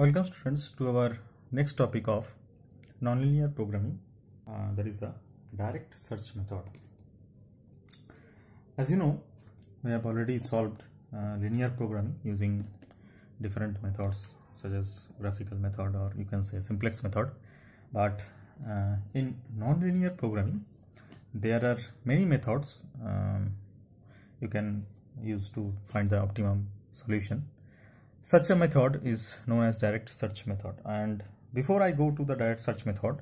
Welcome students to our next topic of nonlinear programming uh, that is the direct search method. As you know we have already solved uh, linear programming using different methods such as graphical method or you can say simplex method but uh, in nonlinear programming there are many methods um, you can use to find the optimum solution such a method is known as direct search method and before I go to the direct search method,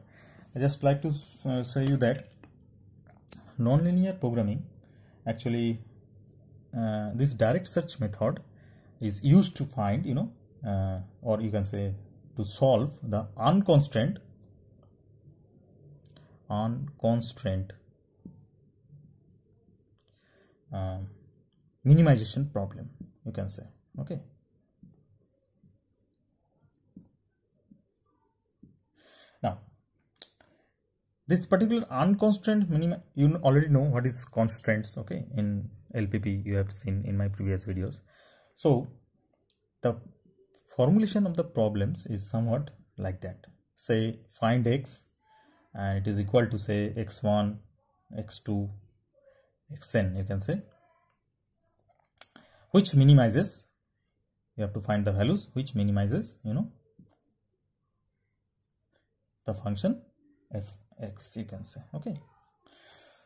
I just like to uh, say you that nonlinear programming actually uh, this direct search method is used to find you know uh, or you can say to solve the unconstrained unconstrained uh, minimization problem you can say okay this particular unconstrained minimum you already know what is constraints okay in lpp you have seen in my previous videos so the formulation of the problems is somewhat like that say find x and it is equal to say x1 x2 xn you can say which minimizes you have to find the values which minimizes you know the function f x you can say okay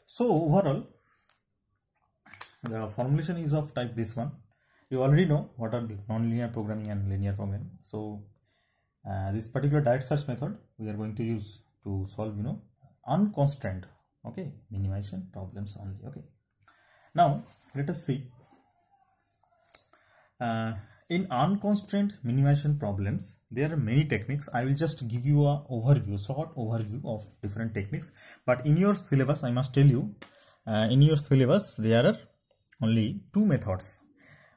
so overall the formulation is of type this one you already know what are nonlinear programming and linear programming so uh, this particular direct search method we are going to use to solve you know unconstrained okay minimization problems only okay now let us see uh, in unconstrained minimization problems, there are many techniques. I will just give you a overview, short overview of different techniques. But in your syllabus, I must tell you, uh, in your syllabus, there are only two methods.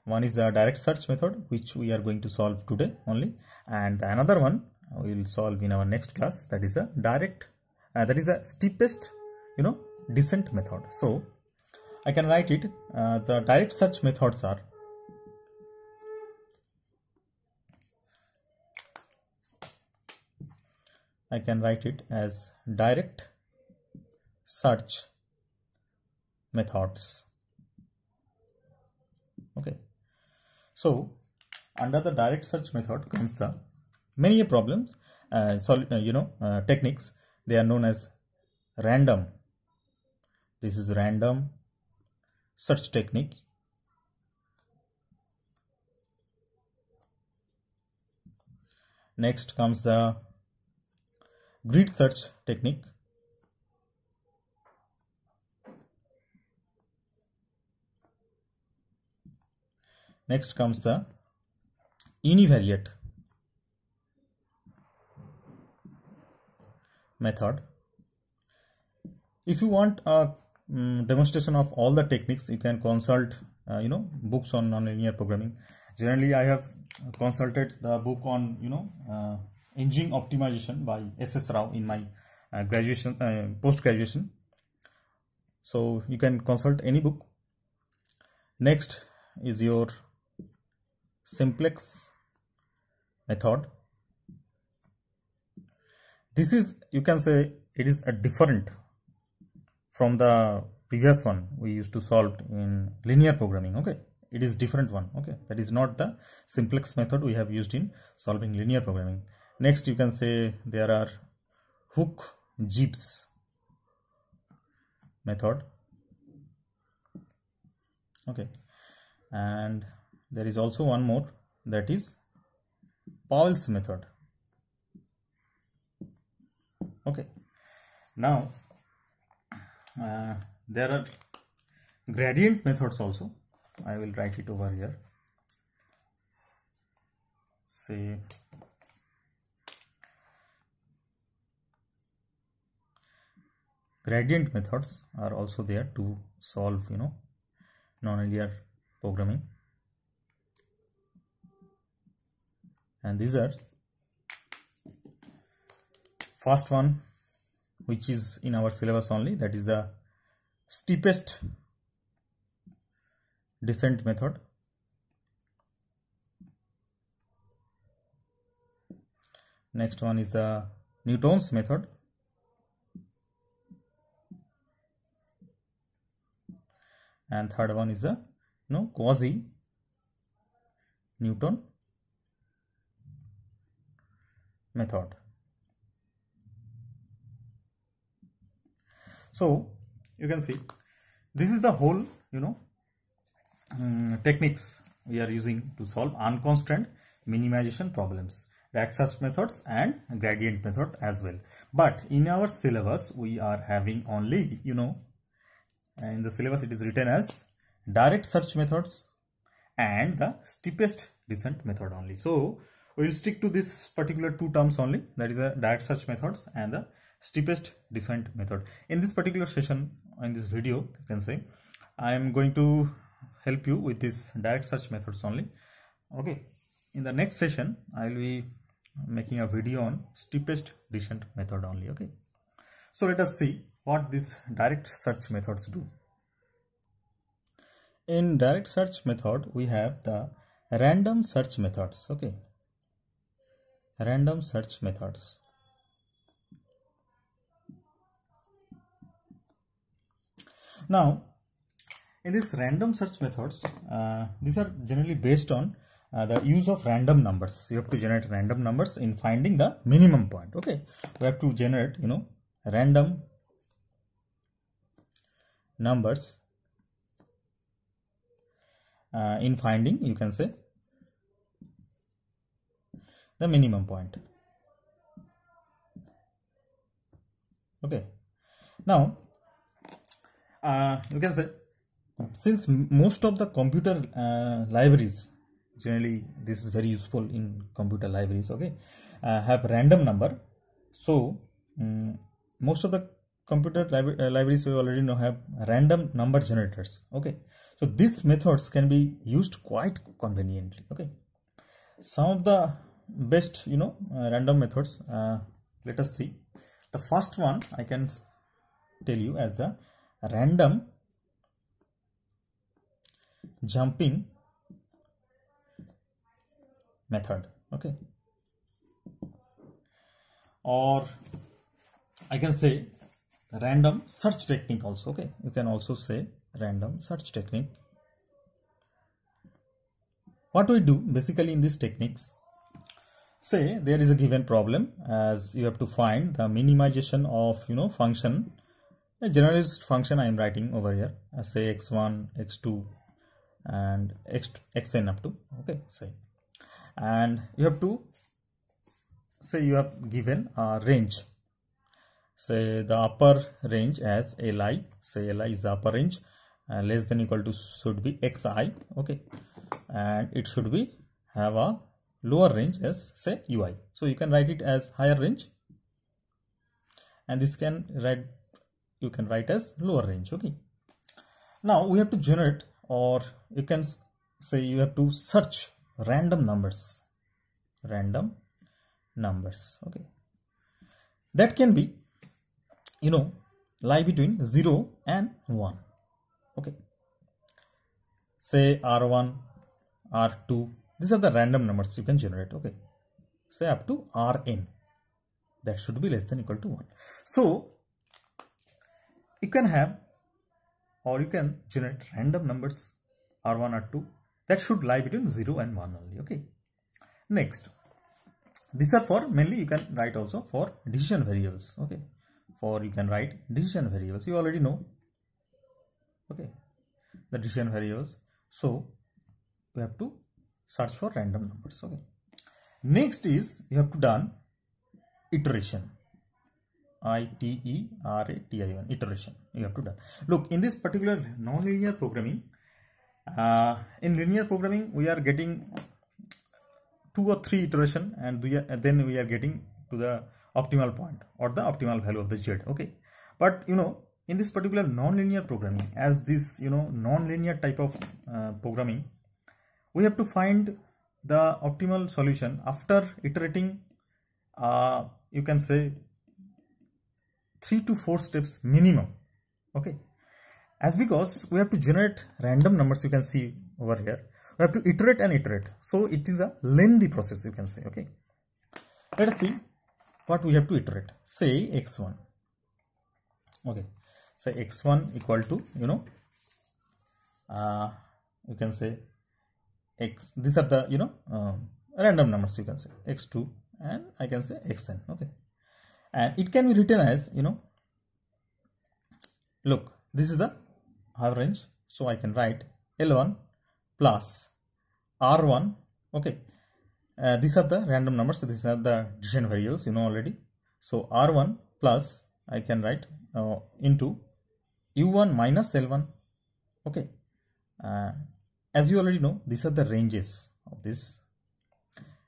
One is the direct search method, which we are going to solve today only. And another one we will solve in our next class. That is a direct, uh, that is the steepest, you know, descent method. So I can write it. Uh, the direct search methods are I can write it as direct search methods okay so under the direct search method comes the many problems uh, uh, you know uh, techniques they are known as random this is random search technique next comes the grid search technique next comes the univariate method if you want a um, demonstration of all the techniques you can consult uh, you know books on nonlinear programming generally i have consulted the book on you know uh, engine optimization by ss rao in my uh, graduation uh, post graduation so you can consult any book next is your simplex method this is you can say it is a different from the previous one we used to solve in linear programming okay it is different one okay that is not the simplex method we have used in solving linear programming next you can say there are hook jeeps method okay and there is also one more that is Powell's method okay now uh, there are gradient methods also I will write it over here say gradient methods are also there to solve you know nonlinear programming and these are first one which is in our syllabus only that is the steepest descent method next one is the newton's method and third one is the you know quasi Newton method. So you can see this is the whole you know um, techniques we are using to solve unconstrained minimization problems backslash methods and gradient method as well but in our syllabus we are having only you know in the syllabus it is written as direct search methods and the steepest descent method only. So we will stick to this particular two terms only that is a direct search methods and the steepest descent method. In this particular session in this video you can say I am going to help you with this direct search methods only. Okay in the next session I will be making a video on steepest descent method only okay. So let us see what these direct search methods do. In direct search method, we have the random search methods. Okay. Random search methods. Now, in this random search methods, uh, these are generally based on uh, the use of random numbers. You have to generate random numbers in finding the minimum point. Okay. We have to generate, you know, random numbers uh, in finding you can say the minimum point okay now uh, you can say since most of the computer uh, libraries generally this is very useful in computer libraries okay uh, have random number so um, most of the computer libra uh, libraries we already know have random number generators okay so these methods can be used quite conveniently okay some of the best you know uh, random methods uh, let us see the first one i can tell you as the random jumping method okay or i can say random search technique also okay you can also say random search technique what we do basically in these techniques say there is a given problem as you have to find the minimization of you know function a generalist function i am writing over here say x1 x2 and x xn up to okay say and you have to say you have given a range say the upper range as li say li is the upper range and uh, less than equal to should be xi okay and it should be have a lower range as say ui so you can write it as higher range and this can write you can write as lower range okay now we have to generate or you can say you have to search random numbers random numbers okay that can be you know lie between 0 and 1 okay say r1 r2 these are the random numbers you can generate okay say up to rn that should be less than equal to 1 so you can have or you can generate random numbers r1 r2 that should lie between 0 and 1 only okay next these are for mainly you can write also for decision variables okay or you can write decision variables you already know okay the decision variables so we have to search for random numbers okay next is you have to done iteration I T E R A T I O N iteration you have to done look in this particular nonlinear programming uh, in linear programming we are getting two or three iteration and then we are getting to the optimal point or the optimal value of the z okay but you know in this particular non-linear programming as this you know non-linear type of uh, programming we have to find the optimal solution after iterating uh, you can say three to four steps minimum okay as because we have to generate random numbers you can see over here we have to iterate and iterate so it is a lengthy process you can say okay let us see what we have to iterate say x1 okay say x1 equal to you know uh, you can say x these are the you know uh, random numbers you can say x2 and I can say xn okay and it can be written as you know look this is the average so I can write L1 plus R1 okay uh, these are the random numbers. So these are the decision variables you know already. So R1 plus I can write uh, into U1 minus L1. Okay. Uh, as you already know, these are the ranges of this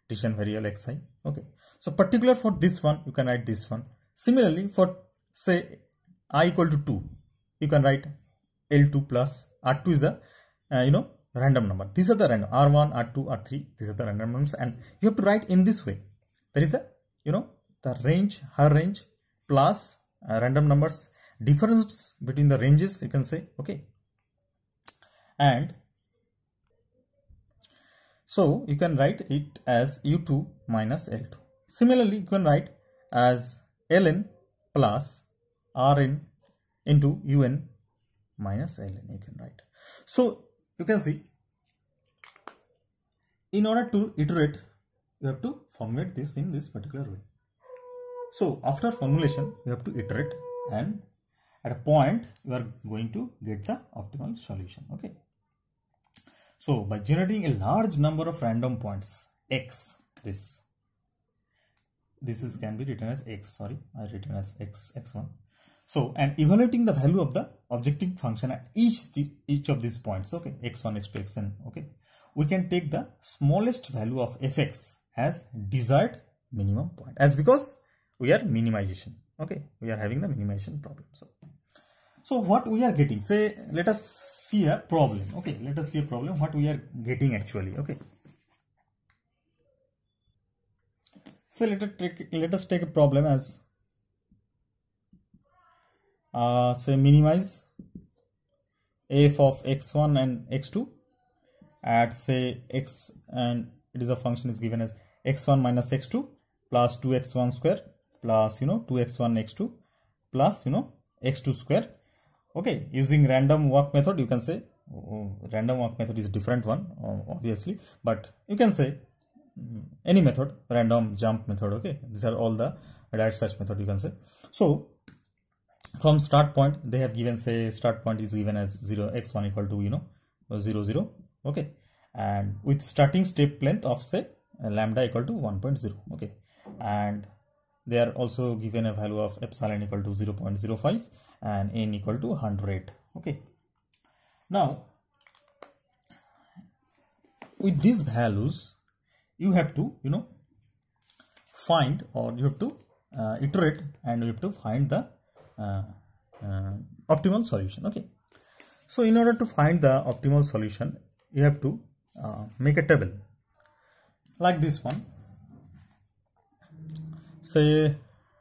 decision variable xi. Okay. So particular for this one, you can write this one. Similarly, for say i equal to 2, you can write L2 plus R2 is the, uh, you know, random number. These are the random R1, R2, R3. These are the random numbers, and you have to write in this way. There is a you know the range, her range plus uh, random numbers difference between the ranges. You can say okay, and so you can write it as u2 minus l2. Similarly, you can write as ln plus rn into un minus ln. You can write. So you can see in order to iterate you have to formulate this in this particular way so after formulation you have to iterate and at a point you are going to get the optimal solution okay so by generating a large number of random points x this this is can be written as x sorry i written as x x1 so, and evaluating the value of the objective function at each, the, each of these points, okay, x1, x2, xn, okay, we can take the smallest value of fx as desired minimum point as because we are minimization, okay, we are having the minimization problem. So, so what we are getting, say, let us see a problem, okay, let us see a problem, what we are getting actually, okay. So let us take, let us take a problem as uh, say minimize f of x1 and x2 at say x and it is a function is given as x1 minus x2 plus 2x1 square plus you know 2x1 x2 plus you know x2 square okay using random walk method you can say oh, random walk method is a different one obviously but you can say mm, any method random jump method okay these are all the right search method you can say so from start point they have given say start point is given as 0 x1 equal to you know 0 0 okay and with starting step length of say lambda equal to 1.0 okay and they are also given a value of epsilon equal to 0 0.05 and n equal to 100 okay now with these values you have to you know find or you have to uh, iterate and you have to find the uh, uh, optimal solution okay so in order to find the optimal solution you have to uh, make a table like this one say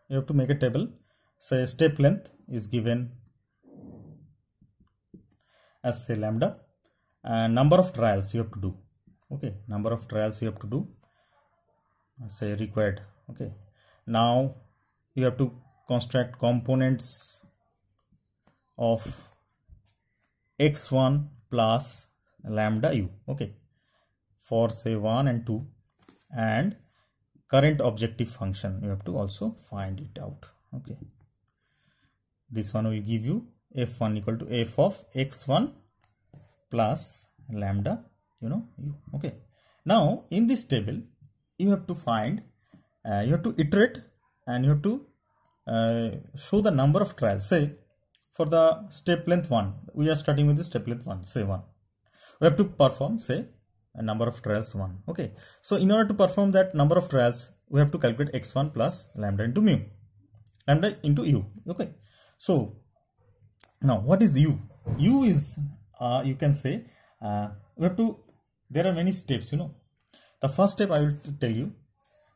you have to make a table say step length is given as say lambda and number of trials you have to do okay number of trials you have to do say required okay now you have to construct components of x1 plus lambda u okay for say 1 and 2 and current objective function you have to also find it out okay this one will give you f1 equal to f of x1 plus lambda you know u okay now in this table you have to find uh, you have to iterate and you have to uh, show the number of trials say for the step length 1 we are starting with the step length 1 say 1 we have to perform say a number of trials 1 okay so in order to perform that number of trials we have to calculate x1 plus lambda into mu lambda into u okay so now what is u u is uh, you can say uh, we have to there are many steps you know the first step i will tell you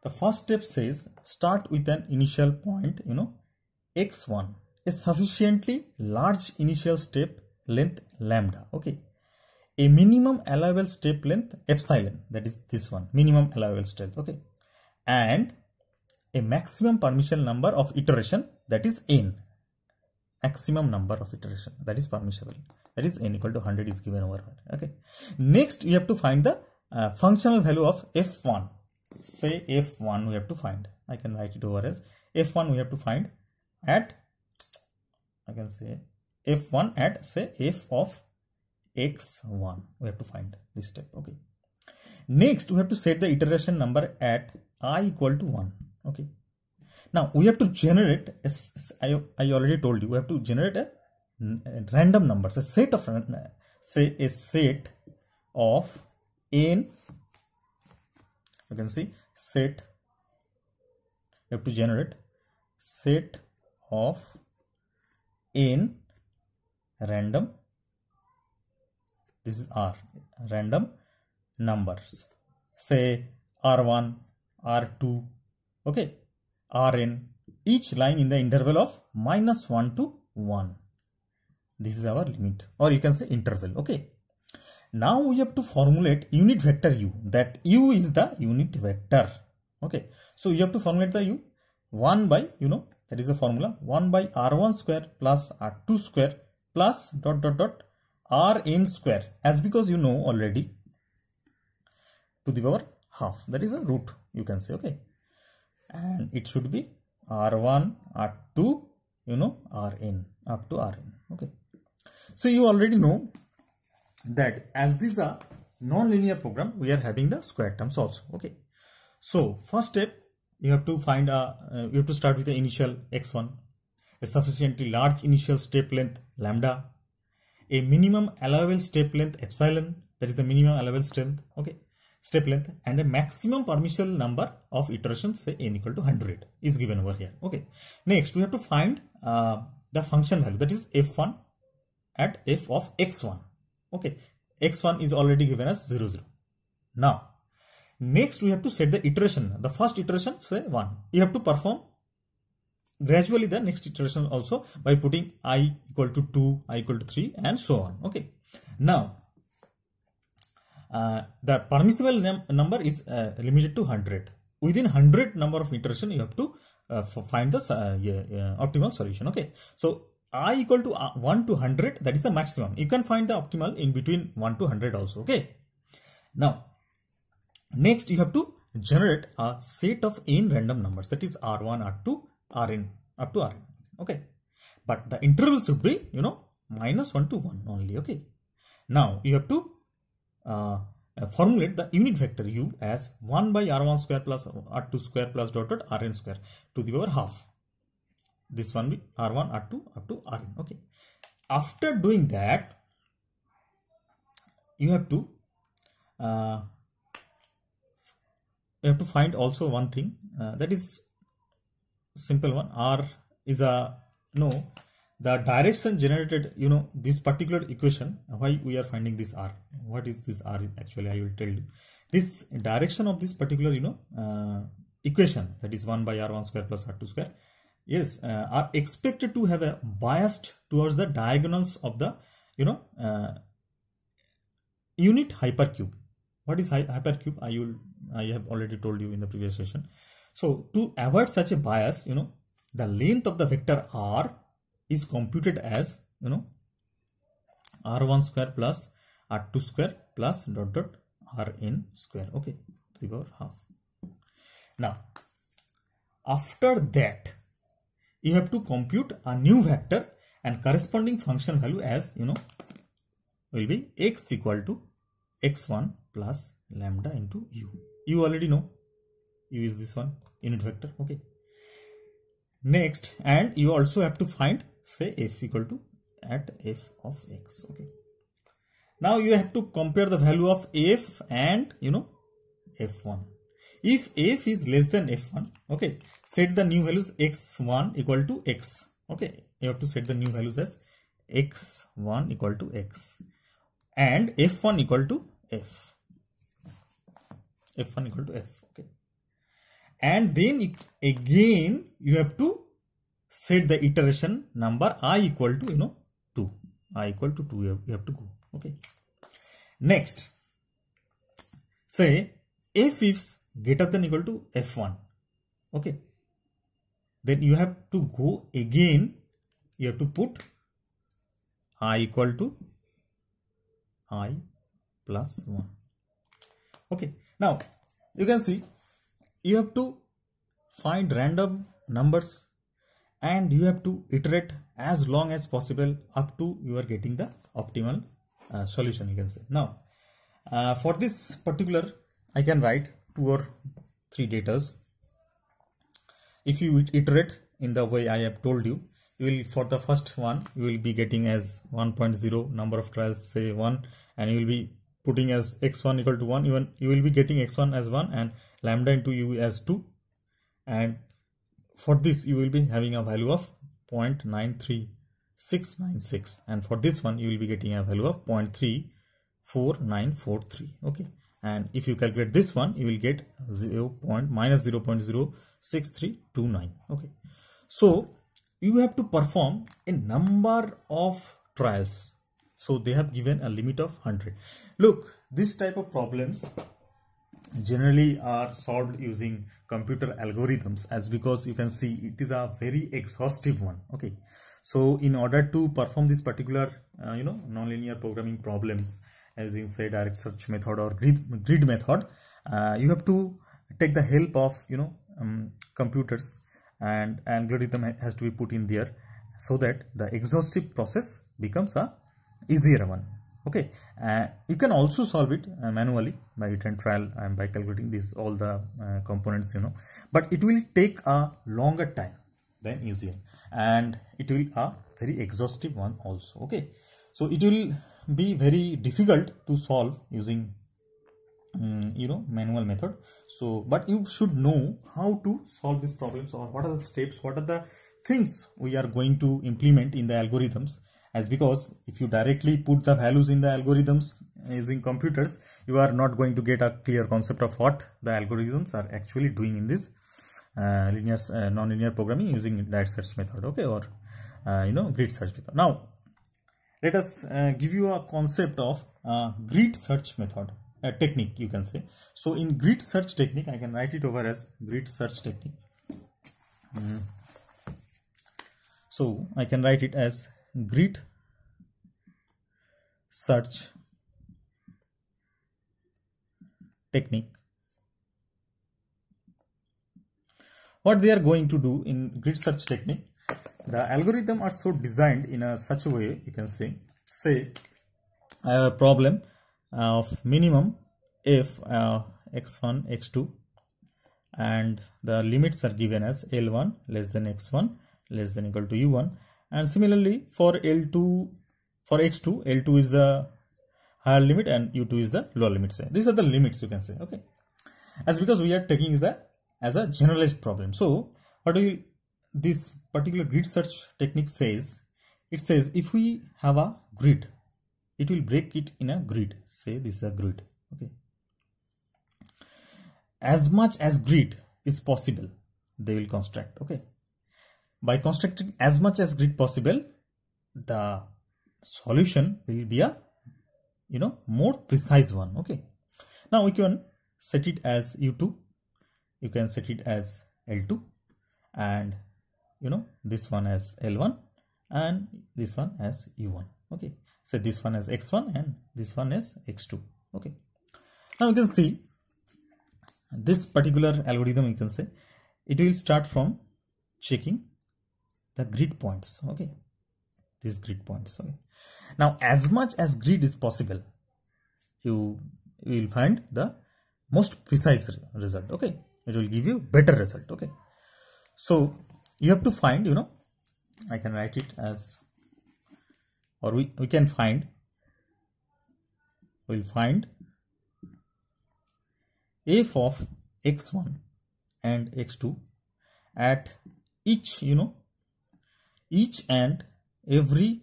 the first step says start with an initial point, you know, x1, a sufficiently large initial step length lambda, okay. A minimum allowable step length epsilon, that is this one, minimum allowable step, okay. And a maximum permission number of iteration, that is n, maximum number of iteration, that is permissible, that is n equal to 100 is given over, okay. Next, you have to find the uh, functional value of f1, say f1 we have to find i can write it over as f1 we have to find at i can say f1 at say f of x1 we have to find this step okay next we have to set the iteration number at i equal to 1 okay now we have to generate as i, I already told you we have to generate a, a random numbers a set of say a set of n you can see set you have to generate set of n random this is r random numbers say r1 r2 okay rn each line in the interval of minus 1 to 1 this is our limit or you can say interval okay now we have to formulate unit vector u that u is the unit vector. Okay. So you have to formulate the u 1 by you know that is the formula 1 by r1 square plus r2 square plus dot dot dot rn square as because you know already to the power half that is a root you can say okay and it should be r1 r2 you know rn up to rn okay so you already know that as these are non-linear program we are having the square terms also okay so first step you have to find a uh, you have to start with the initial x1 a sufficiently large initial step length lambda a minimum allowable step length epsilon that is the minimum allowable strength okay step length and the maximum permissible number of iterations say n equal to 100 is given over here okay next we have to find uh, the function value that is f1 at f of x1 okay x1 is already given as 0 0 now next we have to set the iteration the first iteration say 1 you have to perform gradually the next iteration also by putting i equal to 2 i equal to 3 and so on okay now uh, the permissible num number is uh, limited to 100 within 100 number of iteration you have to uh, find the uh, optimal solution okay so i equal to uh, 1 to 100 that is the maximum you can find the optimal in between 1 to 100 also okay now next you have to generate a set of n random numbers that is r1 r2 rn up to rn okay but the interval should be you know minus 1 to 1 only okay now you have to uh, formulate the unit vector u as 1 by r1 square plus r2 square plus dot dot rn square to the power half this one be r1 r2 up to rn okay after doing that you have to uh, you have to find also one thing uh, that is simple one r is a no the direction generated you know this particular equation why we are finding this r what is this r actually i will tell you this direction of this particular you know uh, equation that is 1 by r1 square plus r2 square yes uh, are expected to have a bias towards the diagonals of the you know uh, unit hypercube what is hypercube i will i have already told you in the previous session so to avoid such a bias you know the length of the vector r is computed as you know r1 square plus r2 square plus dot dot rn square okay 3 power half now after that you have to compute a new vector and corresponding function value as you know will be x equal to x1 plus lambda into u you already know u is this one unit vector okay next and you also have to find say f equal to at f of x okay now you have to compare the value of f and you know f1 if f is less than f1 okay set the new values x1 equal to x okay you have to set the new values as x1 equal to x and f1 equal to f f1 equal to f okay and then again you have to set the iteration number i equal to you know 2 i equal to 2 you have, you have to go okay next say if if greater than equal to f1 okay then you have to go again you have to put i equal to i plus 1 okay now you can see you have to find random numbers and you have to iterate as long as possible up to you are getting the optimal uh, solution you can say now uh, for this particular i can write two or three datas if you iterate in the way I have told you you will for the first one you will be getting as 1.0 number of trials say 1 and you will be putting as x1 equal to 1 even you will be getting x1 as 1 and lambda into u as 2 and for this you will be having a value of 0.93696 and for this one you will be getting a value of 0.34943 okay and if you calculate this one you will get 0. Point, minus 0 0.06329 okay so you have to perform a number of trials so they have given a limit of 100 look this type of problems generally are solved using computer algorithms as because you can see it is a very exhaustive one okay so in order to perform this particular uh, you know nonlinear programming problems using say direct search method or grid, grid method uh, you have to take the help of you know um, computers and algorithm has to be put in there so that the exhaustive process becomes a easier one okay uh, you can also solve it uh, manually by hit and trial and by calculating these all the uh, components you know but it will take a longer time than usual and it will a very exhaustive one also okay so it will be very difficult to solve using um, you know manual method so but you should know how to solve these problems or what are the steps what are the things we are going to implement in the algorithms as because if you directly put the values in the algorithms using computers you are not going to get a clear concept of what the algorithms are actually doing in this uh, linear uh, non-linear programming using direct search method okay or uh, you know grid search method now let us uh, give you a concept of uh, grid search method technique you can say so in grid search technique i can write it over as grid search technique mm. so i can write it as grid search technique what they are going to do in grid search technique the algorithm are so designed in a such a way you can say say I have a problem uh, of minimum f uh, x1 x2 and the limits are given as l1 less than x1 less than equal to u1 and similarly for l2 for x2 l2 is the higher limit and u2 is the lower limit say these are the limits you can say okay as because we are taking the as a generalized problem so what do you this particular grid search technique says, it says if we have a grid, it will break it in a grid. Say this is a grid. Okay. As much as grid is possible, they will construct. Okay. By constructing as much as grid possible, the solution will be a you know more precise one. Okay. Now we can set it as U2. You can set it as L2 and you know this one as l1 and this one as u1 okay so this one as x1 and this one as x2 okay now you can see this particular algorithm you can say it will start from checking the grid points okay these grid points okay now as much as grid is possible you will find the most precise result okay it will give you better result okay so you have to find you know I can write it as or we, we can find we'll find f of x1 and x2 at each you know each and every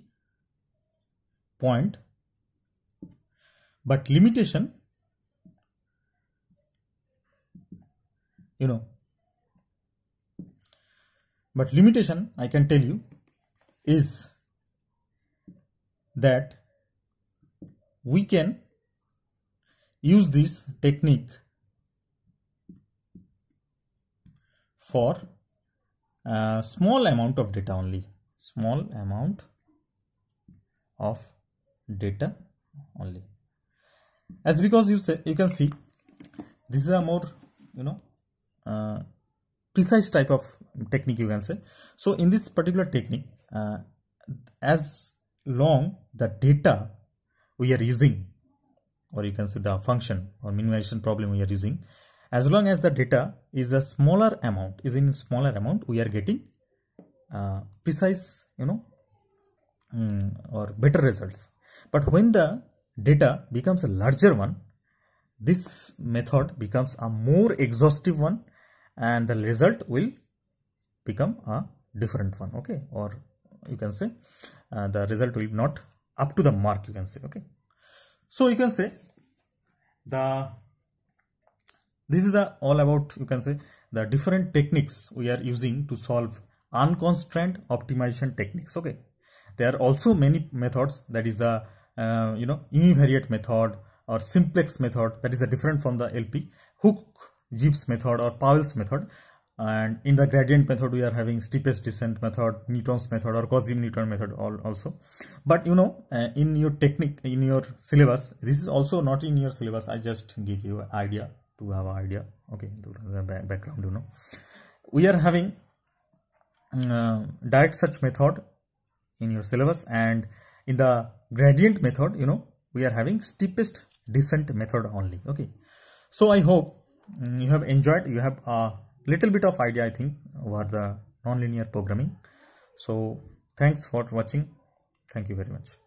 point but limitation you know but limitation, I can tell you, is that we can use this technique for a uh, small amount of data only small amount of data only as because you say you can see this is a more you know uh, precise type of technique you can say so in this particular technique uh, as long the data we are using or you can say the function or minimization problem we are using as long as the data is a smaller amount is in smaller amount we are getting uh, precise you know um, or better results but when the data becomes a larger one this method becomes a more exhaustive one and the result will become a different one okay or you can say uh, the result will not up to the mark you can say okay so you can say the this is the all about you can say the different techniques we are using to solve unconstrained optimization techniques okay there are also many methods that is the uh, you know univariate method or simplex method that is a different from the lp hook jeeps method or powell's method and in the gradient method we are having steepest descent method newton's method or cosm newton method also but you know uh, in your technique in your syllabus this is also not in your syllabus i just give you an idea to have an idea okay the background you know we are having mm, uh, direct search method in your syllabus and in the gradient method you know we are having steepest descent method only okay so i hope mm, you have enjoyed you have uh, little bit of idea I think over the nonlinear programming. So thanks for watching. Thank you very much.